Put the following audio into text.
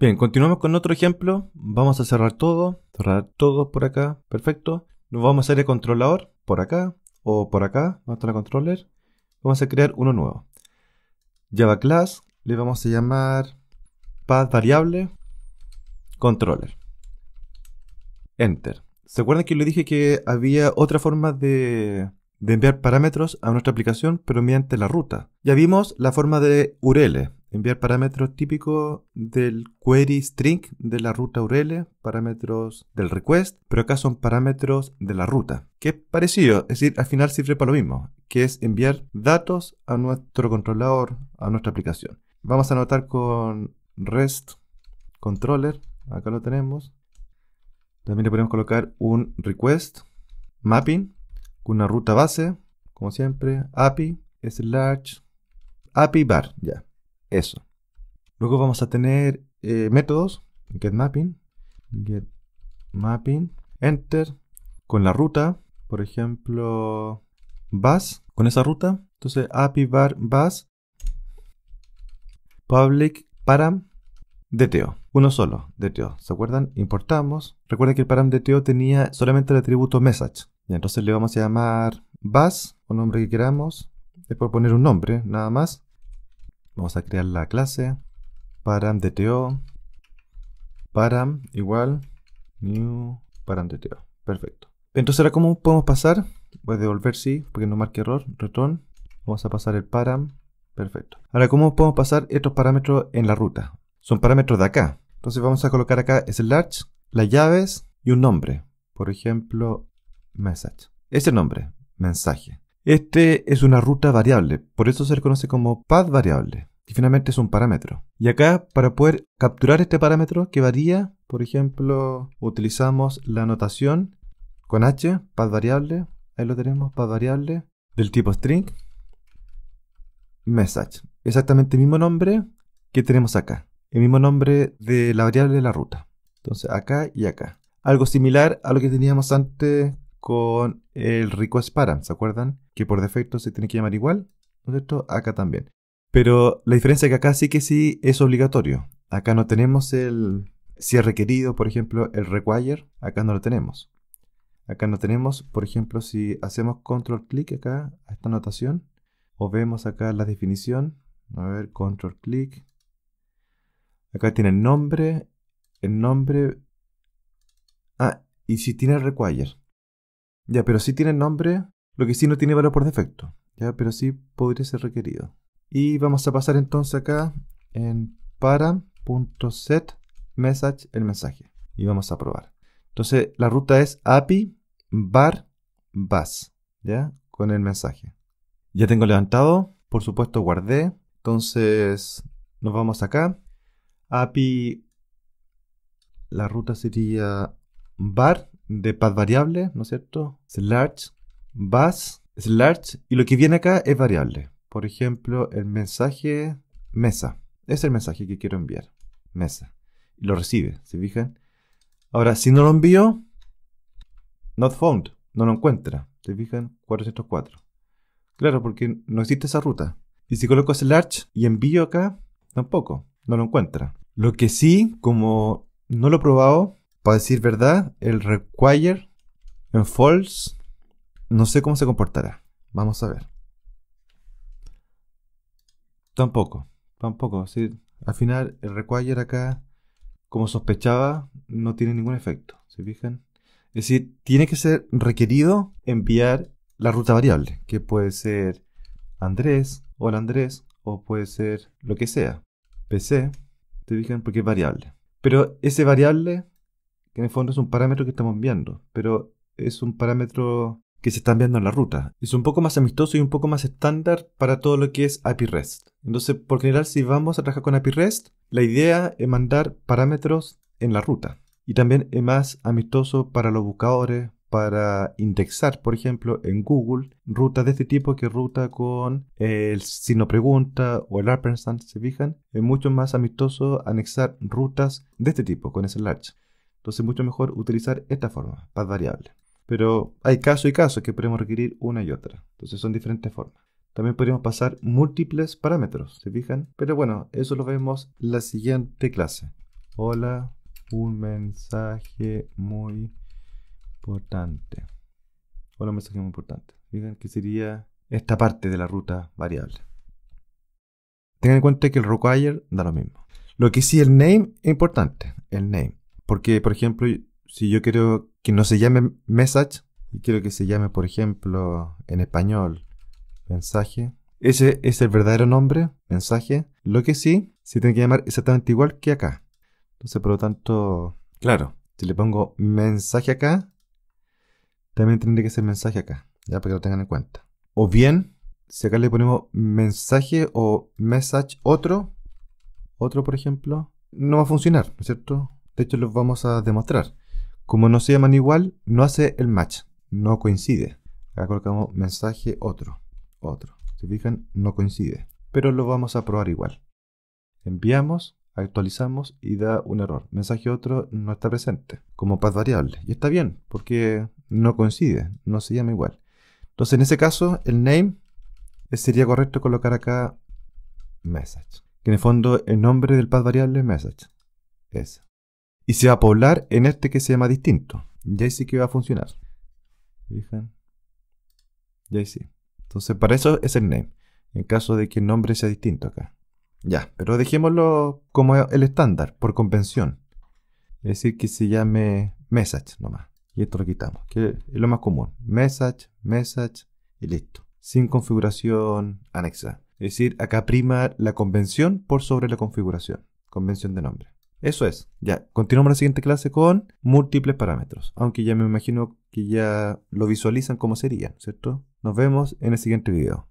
Bien, continuamos con otro ejemplo. Vamos a cerrar todo, cerrar todo por acá, perfecto. Nos vamos a hacer el controlador por acá o por acá, vamos a controller. Vamos a crear uno nuevo. Java class, le vamos a llamar path variable controller. Enter. ¿Se acuerdan que le dije que había otra forma de enviar parámetros a nuestra aplicación, pero mediante la ruta? Ya vimos la forma de URL, enviar parámetros típicos del query string de la ruta URL, parámetros del request, pero acá son parámetros de la ruta, que es parecido, es decir, al final sirve para lo mismo, que es enviar datos a nuestro controlador, a nuestra aplicación. Vamos a anotar con REST controller, acá lo tenemos. También le podemos colocar un request, mapping, con una ruta base, como siempre, API, slash API bar, ya eso. Luego vamos a tener eh, métodos, getMapping mapping, mapping, enter, con la ruta, por ejemplo, bus, con esa ruta. Entonces, api bar bus, public param, DTO. Uno solo, DTO. ¿Se acuerdan? Importamos. Recuerden que el param DTO tenía solamente el atributo message. Y entonces le vamos a llamar bus, o nombre que queramos. Es por poner un nombre, nada más. Vamos a crear la clase param.dto, Param igual new param.dto, Perfecto. Entonces ahora cómo podemos pasar? Voy a devolver sí, porque no marque error. Return. Vamos a pasar el param. Perfecto. Ahora cómo podemos pasar estos parámetros en la ruta. Son parámetros de acá. Entonces vamos a colocar acá es el large, las llaves y un nombre. Por ejemplo, message. Ese nombre, mensaje. Este es una ruta variable, por eso se le conoce como path variable, y finalmente es un parámetro. Y acá, para poder capturar este parámetro que varía, por ejemplo, utilizamos la notación con h, path variable, ahí lo tenemos, path variable, del tipo string, message. Exactamente el mismo nombre que tenemos acá, el mismo nombre de la variable de la ruta. Entonces acá y acá. Algo similar a lo que teníamos antes con el rico Sparam, ¿se acuerdan? Que por defecto se tiene que llamar igual, ¿no es Acá también. Pero la diferencia es que acá sí que sí es obligatorio. Acá no tenemos el, si es requerido, por ejemplo, el require, acá no lo tenemos. Acá no tenemos, por ejemplo, si hacemos control clic acá a esta anotación, o vemos acá la definición, a ver, control clic. Acá tiene el nombre, el nombre. Ah, y si tiene el require. Ya, pero sí tiene nombre, lo que sí no tiene valor por defecto. Ya, pero sí podría ser requerido. Y vamos a pasar entonces acá en para.set message el mensaje. Y vamos a probar. Entonces la ruta es API bar bus. Ya, con el mensaje. Ya tengo levantado. Por supuesto guardé. Entonces nos vamos acá. API. La ruta sería bar de path variable, ¿no es cierto? Large, bus, es y lo que viene acá es variable. Por ejemplo, el mensaje mesa. Es el mensaje que quiero enviar. Mesa. Y lo recibe, ¿se fijan? Ahora, si no lo envío, not found, no lo encuentra. ¿Se fijan? 404. Claro, porque no existe esa ruta. Y si coloco ese large y envío acá, tampoco, no lo encuentra. Lo que sí, como no lo he probado, para decir verdad, el require en false, no sé cómo se comportará. Vamos a ver. Tampoco, tampoco. al final, el require acá, como sospechaba, no tiene ningún efecto. ¿Se fijan? Es decir, tiene que ser requerido enviar la ruta variable, que puede ser Andrés, hola Andrés, o puede ser lo que sea, PC, te fijan porque es variable. Pero ese variable que en el fondo es un parámetro que estamos enviando, pero es un parámetro que se está enviando en la ruta. Es un poco más amistoso y un poco más estándar para todo lo que es API REST. Entonces, por general, si vamos a trabajar con API REST, la idea es mandar parámetros en la ruta. Y también es más amistoso para los buscadores, para indexar, por ejemplo, en Google, rutas de este tipo que ruta con eh, el signo pregunta o el ampersand, se fijan. Es mucho más amistoso anexar rutas de este tipo con ese large. Entonces mucho mejor utilizar esta forma, pas variable. Pero hay caso y caso que podemos requerir una y otra. Entonces son diferentes formas. También podríamos pasar múltiples parámetros, ¿se fijan? Pero bueno, eso lo vemos en la siguiente clase. Hola, un mensaje muy importante. Hola, un mensaje muy importante. Fijan que sería esta parte de la ruta variable. Tengan en cuenta que el require da lo mismo. Lo que sí el name es importante, el name. Porque, por ejemplo, si yo quiero que no se llame message, y quiero que se llame, por ejemplo, en español, mensaje. Ese es el verdadero nombre, mensaje. Lo que sí, se tiene que llamar exactamente igual que acá. Entonces, por lo tanto, claro, si le pongo mensaje acá, también tendría que ser mensaje acá, ya para que lo tengan en cuenta. O bien, si acá le ponemos mensaje o message otro, otro por ejemplo, no va a funcionar, ¿no es cierto? De hecho, los vamos a demostrar. Como no se llaman igual, no hace el match. No coincide. Acá colocamos mensaje otro. Otro. Se fijan, no coincide. Pero lo vamos a probar igual. Enviamos, actualizamos y da un error. Mensaje otro no está presente como pad variable. Y está bien, porque no coincide, no se llama igual. Entonces, en ese caso, el name sería correcto colocar acá message. Que en el fondo el nombre del path variable es message. Es y se va a poblar en este que se llama distinto. Ya ahí que va a funcionar. Fijan. Y Entonces, para eso es el name. En caso de que el nombre sea distinto acá. Ya, pero dejémoslo como el estándar, por convención. Es decir, que se llame message nomás. Y esto lo quitamos, que es lo más común. Message, message y listo. Sin configuración anexa. Es decir, acá prima la convención por sobre la configuración. Convención de nombre. Eso es. Ya, continuamos la siguiente clase con múltiples parámetros, aunque ya me imagino que ya lo visualizan como sería, ¿cierto? Nos vemos en el siguiente video.